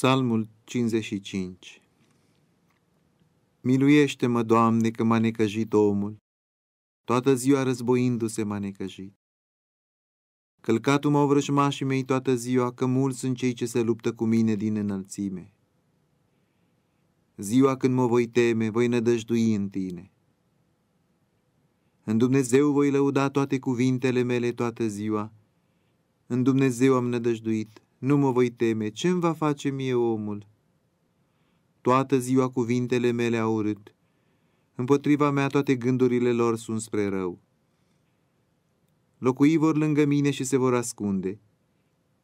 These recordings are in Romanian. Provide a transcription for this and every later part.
Psalmul 55 Miluiește-mă, Doamne, că m-a necăjit omul, toată ziua războindu-se m-a necăjit. Călcatul m-au vrăjmașii mei toată ziua, că mulți sunt cei ce se luptă cu mine din înălțime. Ziua când mă voi teme, voi nădăjdui în tine. În Dumnezeu voi lăuda toate cuvintele mele toată ziua. În Dumnezeu am nădăjduit nu mă voi teme, ce mi va face mie omul? Toată ziua cuvintele mele au urât. Împotriva mea toate gândurile lor sunt spre rău. Locui vor lângă mine și se vor ascunde.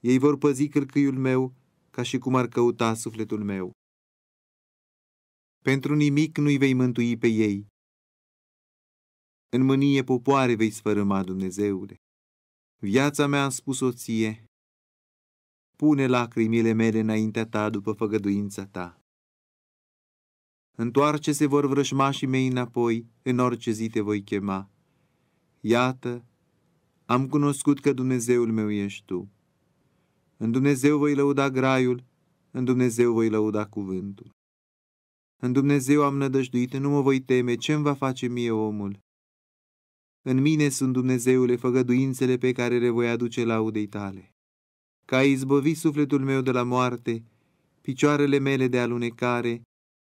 Ei vor păzi cărcâiul meu ca și cum ar căuta sufletul meu. Pentru nimic nu-i vei mântui pe ei. În mânie popoare vei sfărâma, Dumnezeule. Viața mea a spus-o ție, Pune lacrimile mele înaintea ta după făgăduința ta. Întoarce se vor vrășmașii mei înapoi, în orice zi te voi chema. Iată, am cunoscut că Dumnezeul meu ești tu. În Dumnezeu voi lăuda graiul, în Dumnezeu voi lăuda cuvântul. În Dumnezeu am nădăjduit, nu mă voi teme, ce-mi va face mie omul? În mine sunt Dumnezeule făgăduințele pe care le voi aduce laudei tale că ai izbăvi sufletul meu de la moarte, picioarele mele de alunecare,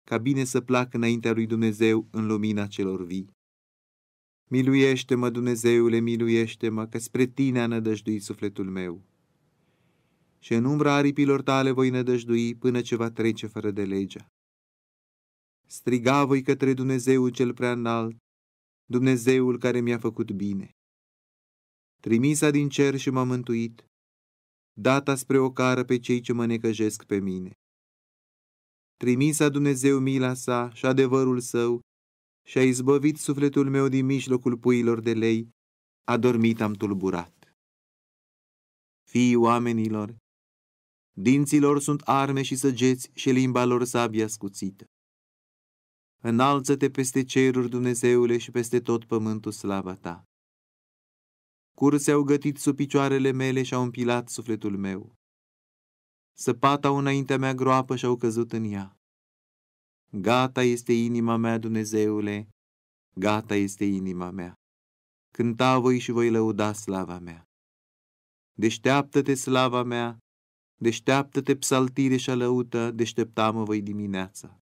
ca bine să plac înaintea lui Dumnezeu în lumina celor vii. Miluiește-mă, Dumnezeule, miluiește-mă, că spre tine a nădăjduit sufletul meu. Și în umbra aripilor tale voi nădăjdui până ce va trece fără de legea. Striga voi către Dumnezeu cel prea înalt, Dumnezeul care mi-a făcut bine. Trimisa din cer și m-a mântuit, data spre o cară pe cei ce mă necăjesc pe mine. Trimisa Dumnezeu mila sa și adevărul său și a izbăvit sufletul meu din mijlocul puilor de lei, a dormit am tulburat. Fii oamenilor, dinților sunt arme și săgeți și limba lor sabia scuțită. Înalță-te peste ceruri, Dumnezeule, și peste tot pământul slava ta. Curse au gătit sub picioarele mele și au împilat sufletul meu. Săpata înaintea mea groapă și au căzut în ea. Gata este inima mea, Dumnezeule, gata este inima mea. Cânta voi și voi lăuda slava mea. Deșteaptă-te, slava mea, deșteaptă-te, psaltire și alăută, deșteptamă voi dimineața.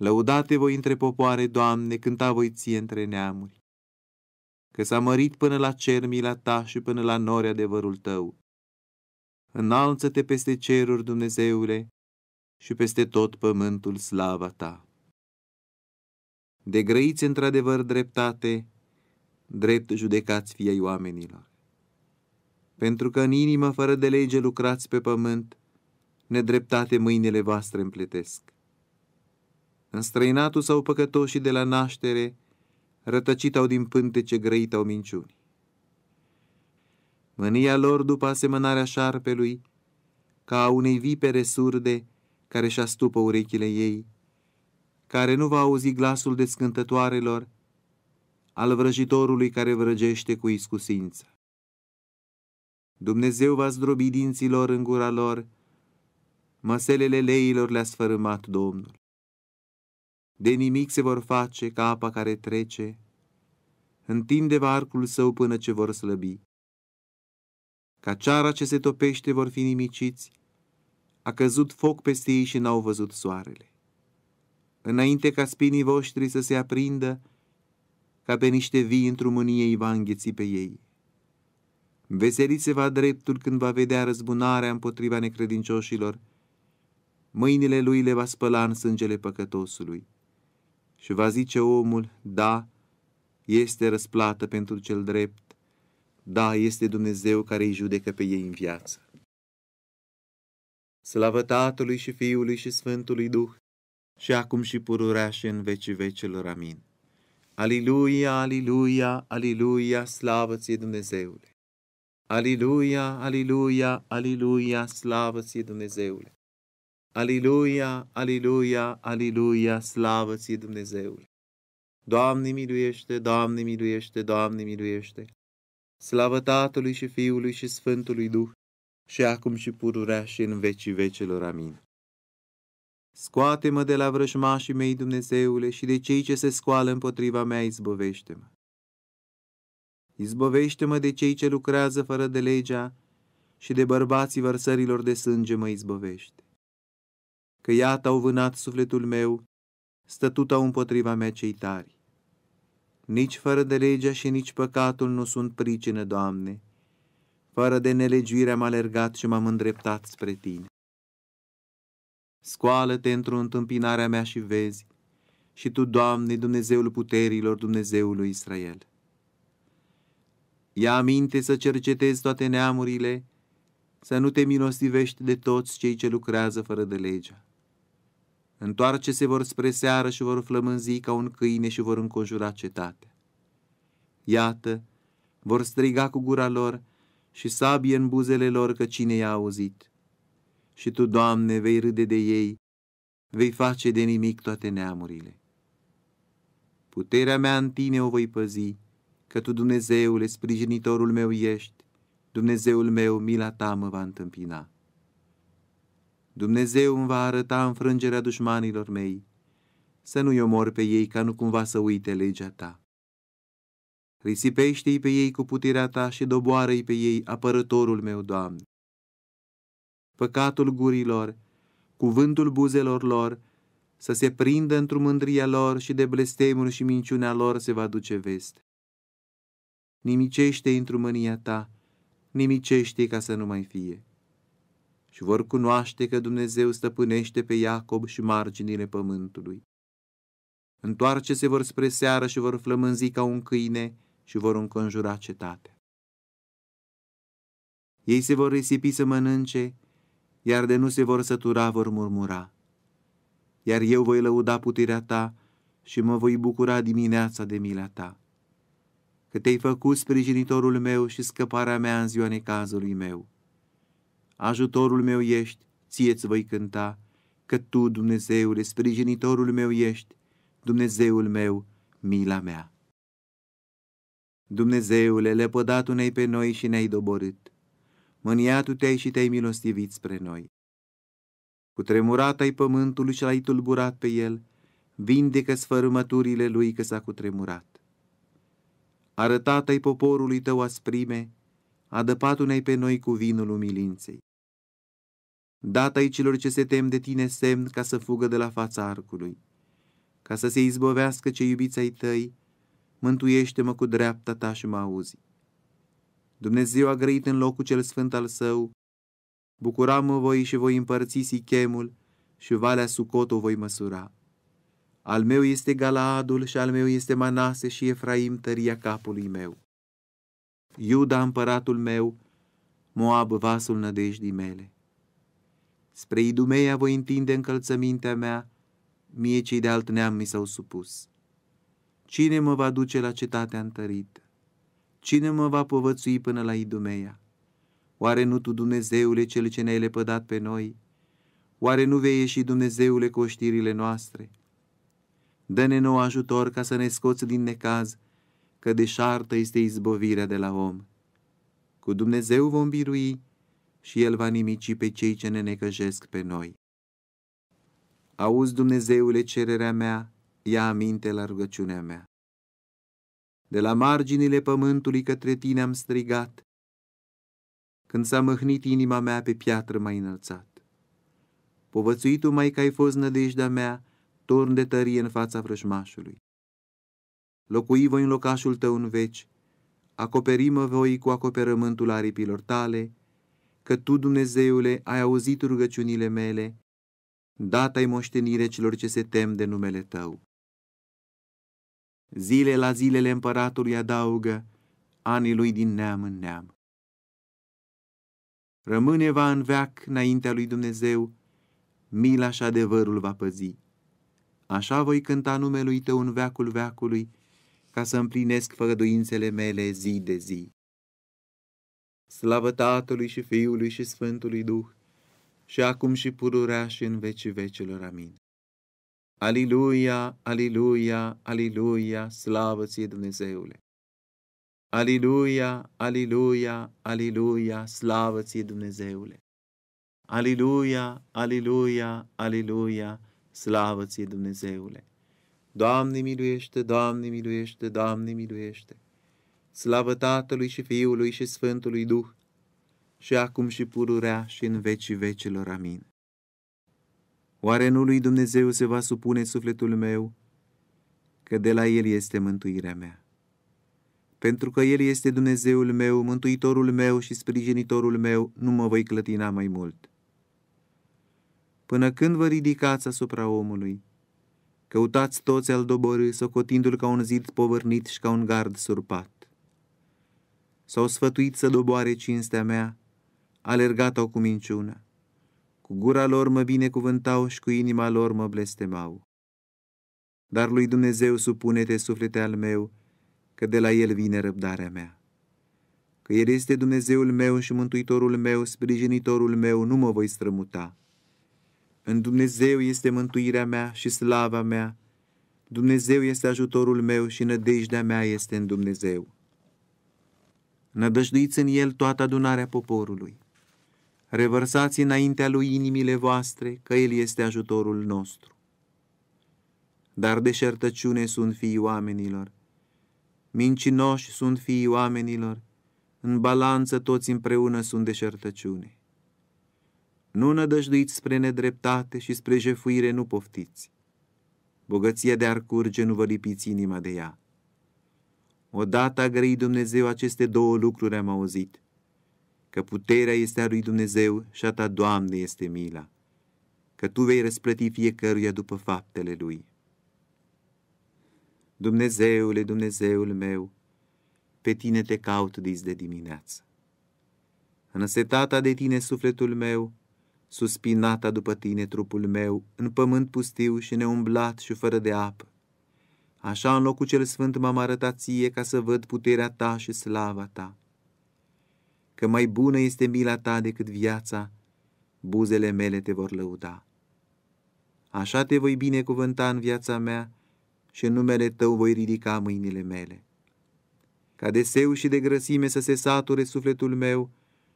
Lăudate voi între popoare, Doamne, cânta voi ție între neamuri că s-a mărit până la cer mila ta și până la nori adevărul tău. Înalță-te peste ceruri, Dumnezeule, și peste tot pământul slava ta. De grăiți într-adevăr dreptate, drept judecați ai oamenilor. Pentru că în inimă fără de lege lucrați pe pământ, nedreptate mâinile voastre împletesc. străinatul sau păcătoșii de la naștere, rătăcit-au din pântece grăit-au minciuni. Mânia lor după asemănarea șarpelui, ca a unei vipere surde care și-a stupă urechile ei, care nu va auzi glasul descântătoarelor, al vrăjitorului care vrăgește cu iscusință. Dumnezeu va zdrobi dinților în gura lor, măselele leilor le-a sfărâmat Domnul de nimic se vor face ca apa care trece, întinde varcul său până ce vor slăbi. Ca ceara ce se topește vor fi nimiciți, a căzut foc peste ei și n-au văzut soarele. Înainte ca spinii voștri să se aprindă, ca pe niște vii într-o mânie îi va îngheți pe ei. Veselit se va dreptul când va vedea răzbunarea împotriva necredincioșilor, mâinile lui le va spăla în sângele păcătosului. Și va zice omul, da, este răsplată pentru cel drept, da, este Dumnezeu care îi judecă pe ei în viață. Slavă Tatălui și Fiului și Sfântului Duh, și acum și pururea și în vecii vecelor. Amin. Aliluia, aliluia, aliluia, slavă ție Dumnezeule! Aliluia, aliluia, aliluia, slavă ție Dumnezeule! Aliluia, aliluia, aliluia, slavă ți Dumnezeule! Doamne miluiește, Doamne miluiește, Doamne miluiește! Slavă Tatălui și Fiului și Sfântului Duh, și acum și pururea și în vecii vecelor. Amin. Scoate-mă de la vrăjmașii mei, Dumnezeule, și de cei ce se scoală împotriva mea, izbovește mă izbovește mă de cei ce lucrează fără de legea și de bărbații vărsărilor de sânge mă izbovește că iată au vânat sufletul meu, stătut au împotriva mea cei tari. Nici fără de legea și nici păcatul nu sunt pricină, Doamne. Fără de nelegiuire am alergat și m-am îndreptat spre Tine. Scoală-te într-o întâmpinare mea și vezi, și Tu, Doamne, Dumnezeul puterilor, Dumnezeului Israel. Ia aminte să cercetezi toate neamurile, să nu te milostivești de toți cei ce lucrează fără de legea. Întoarce se vor spre seară și vor flămânzi ca un câine și vor înconjura cetatea. Iată, vor striga cu gura lor și sabie în buzele lor că cine i-a auzit. Și tu, Doamne, vei râde de ei, vei face de nimic toate neamurile. Puterea mea în tine o voi păzi, că tu, Dumnezeule, sprijinitorul meu ești, Dumnezeul meu, mila ta mă va întâmpina. Dumnezeu îmi va arăta înfrângerea dușmanilor mei. Să nu-i omor pe ei ca nu cumva să uite legea ta. Risipește-i pe ei cu puterea ta și doboară-i pe ei, apărătorul meu, Doamne. Păcatul gurilor, cuvântul buzelor lor, să se prindă într-o mândria lor și de blestemul și minciunea lor se va duce vest. Nimicește într-o mânia ta, nimicește ca să nu mai fie și vor cunoaște că Dumnezeu stăpânește pe Iacob și marginile pământului. Întoarce-se vor spre seară și vor flămânzi ca un câine și vor înconjura cetatea. Ei se vor risipi să mănânce, iar de nu se vor sătura vor murmura. Iar eu voi lăuda puterea ta și mă voi bucura dimineața de mila ta, că te-ai făcut sprijinitorul meu și scăparea mea în ziua necazului meu ajutorul meu ești, ție-ți voi cânta, că Tu, Dumnezeule, sprijinitorul meu ești, Dumnezeul meu, mila mea. Dumnezeule, lepădatul ne pe noi și ne-ai doborât. Mânia te-ai și te-ai milostivit spre noi. Cu tremurat ai pământul și l-ai tulburat pe el, vindecă sfărâmăturile lui că s-a cutremurat. Arătat ai poporului tău asprime, adăpatul ne pe noi cu vinul umilinței. Data-i celor ce se tem de tine semn ca să fugă de la fața arcului, ca să se izbovească ce iubiți ai tăi, mântuiește-mă cu dreapta ta și mă auzi. Dumnezeu a grăit în locul cel sfânt al său, bucuram-mă voi și voi împărți Sichemul și valea Sucot o voi măsura. Al meu este Galaadul și al meu este Manase și Efraim tăria capului meu. Iuda împăratul meu, Moab vasul nădejdii mele. Spre Idumeia voi întinde încălțămintea mea, mie cei de alt neam mi s-au supus. Cine mă va duce la cetatea întărită? Cine mă va povățui până la Idumeia? Oare nu tu, Dumnezeule, cel ce ne-ai lepădat pe noi? Oare nu vei ieși, Dumnezeule, cu oștirile noastre? Dă-ne nou ajutor ca să ne scoți din necaz, că deșartă este izbovirea de la om. Cu Dumnezeu vom birui, și El va nimici pe cei ce ne necăjesc pe noi. Auzi, Dumnezeule, cererea mea, ia aminte la rugăciunea mea. De la marginile pământului către tine am strigat, când s-a măhnit inima mea pe piatră mai înălțat. Povățuitul mai că ai fost nădejdea mea, torn de tărie în fața vrăjmașului. Locui voi în locașul tău în veci, acoperimă voi cu acoperământul aripilor tale, că Tu, Dumnezeule, ai auzit rugăciunile mele, data-i moștenire celor ce se tem de numele Tău. Zile la zilele împăratului adaugă, anii lui din neam în neam. Rămâne va în veac înaintea lui Dumnezeu, mila și adevărul va păzi. Așa voi cânta numelui Tău în veacul veacului, ca să împlinesc făgăduințele mele zi de zi. Slavă Tatălui și Fiului și Sfântului Duh, și acum și pururea și în vecii vecilor. Amin. Aliluia, aliluia, aliluia, slavă ție Dumnezeule! Aliluia, aliluia, aliluia, slavă ție Dumnezeule! Aliluia, aliluia, aliluia, slavă ție Dumnezeule! Doamne miluiește, Doamne miluiește, Doamne miluiește! Slavă Tatălui și Fiului și Sfântului Duh, și acum și pururea și în vecii vecilor. Amin. Oare nu lui Dumnezeu se va supune sufletul meu, că de la El este mântuirea mea? Pentru că El este Dumnezeul meu, mântuitorul meu și sprijinitorul meu, nu mă voi clătina mai mult. Până când vă ridicați asupra omului, căutați toți al dobori, socotindu-l ca un zid povărnit și ca un gard surpat s-au sfătuit să doboare cinstea mea, alergat-o cu minciună. Cu gura lor mă binecuvântau și cu inima lor mă blestemau. Dar lui Dumnezeu supune-te, suflete al meu, că de la El vine răbdarea mea. Că El este Dumnezeul meu și Mântuitorul meu, sprijinitorul meu, nu mă voi strămuta. În Dumnezeu este mântuirea mea și slava mea, Dumnezeu este ajutorul meu și nădejdea mea este în Dumnezeu nădăjduiți în el toată adunarea poporului. Revărsați înaintea lui inimile voastre, că el este ajutorul nostru. Dar deșertăciune sunt fiii oamenilor, mincinoși sunt fiii oamenilor, în balanță toți împreună sunt deșertăciune. Nu nădăjduiți spre nedreptate și spre jefuire nu poftiți. Bogăția de ar curge nu vă lipiți inima de ea. Odată a grăit Dumnezeu aceste două lucruri am auzit, că puterea este a lui Dumnezeu și a ta, Doamne, este mila, că Tu vei răsplăti fiecăruia după faptele Lui. Dumnezeule, Dumnezeul meu, pe Tine te caut dis de dimineață. Înăsetata de Tine sufletul meu, suspinata după Tine trupul meu, în pământ pustiu și neumblat și fără de apă, Așa în locul cel sfânt m-am arătat ție ca să văd puterea ta și slava ta. Că mai bună este mila ta decât viața, buzele mele te vor lăuda. Așa te voi binecuvânta în viața mea și în numele tău voi ridica mâinile mele. Ca de seu și de grăsime să se sature sufletul meu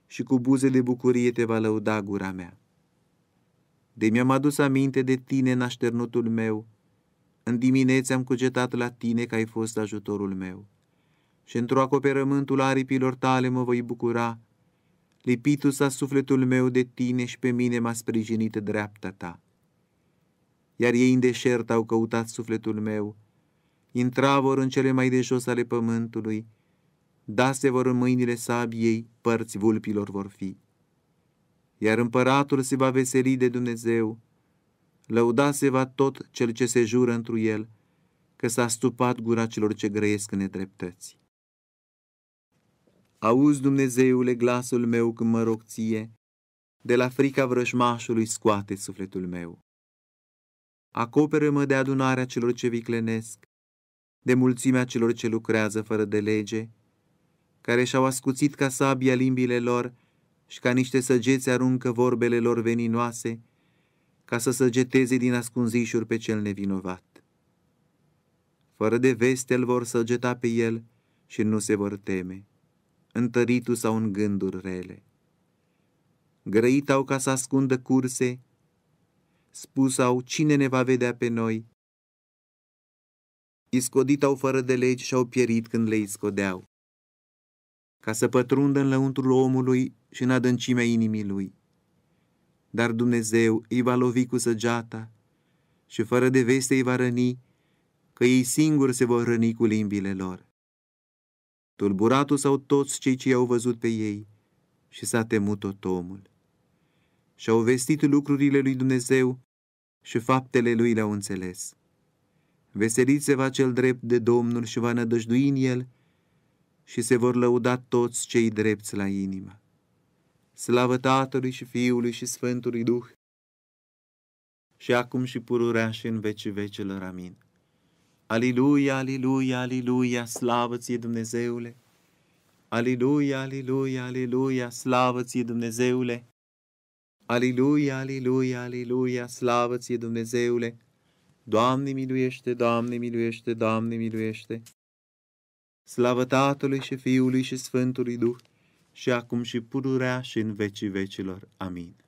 și cu buze de bucurie te va lăuda gura mea. De mi-am adus aminte de tine nașternutul meu, în dimineți am cugetat la tine că ai fost ajutorul meu. Și într-o acoperământul aripilor tale mă voi bucura. Lipitul s-a sufletul meu de tine și pe mine m-a sprijinit dreapta ta. Iar ei în deșert au căutat sufletul meu, intravor în cele mai de jos ale pământului, dase vor în mâinile sabiei, părți vulpilor vor fi. Iar împăratul se va veseli de Dumnezeu, se va tot cel ce se jură întru el, că s-a stupat gura celor ce grăiesc în nedreptăți. Auzi, Dumnezeule, glasul meu când mă rog ție, de la frica vrăjmașului scoate sufletul meu. Acoperă-mă de adunarea celor ce viclenesc, de mulțimea celor ce lucrează fără de lege, care și-au ascuțit ca sabia limbile lor și ca niște săgeți aruncă vorbele lor veninoase, ca să săgeteze din ascunzișuri pe cel nevinovat. Fără de veste îl vor săgeta pe el și nu se vor teme, întăritu sau în gânduri rele. Grăit au ca să ascundă curse, spus au cine ne va vedea pe noi. Iscodit au fără de legi și au pierit când le iscodeau, ca să pătrundă în lăuntrul omului și în adâncimea inimii lui dar Dumnezeu îi va lovi cu săgeata și fără de veste îi va răni, că ei singuri se vor răni cu limbile lor. Tulburatul sau toți cei ce i-au văzut pe ei și s-a temut tot omul. Și-au vestit lucrurile lui Dumnezeu și faptele lui le-au înțeles. Veselit se va cel drept de Domnul și va nădăjdui în el și se vor lăuda toți cei drepți la inimă. Slavă Tatălui și Fiului și Sfântului Duh, și acum și pururea și în vecii vecelor. Amin. Aliluia, aliluia, aliluia, slavă ție Dumnezeule! Aliluia, aliluia, aliluia, slavă ție Dumnezeule! Aliluia, aliluia, aliluia, slavă ție Dumnezeule! Doamne miluiește, Doamne miluiește, Doamne miluiește! Slavă Tatălui și Fiului și Sfântului Duh! și acum și pururea și în vecii vecilor. Amin.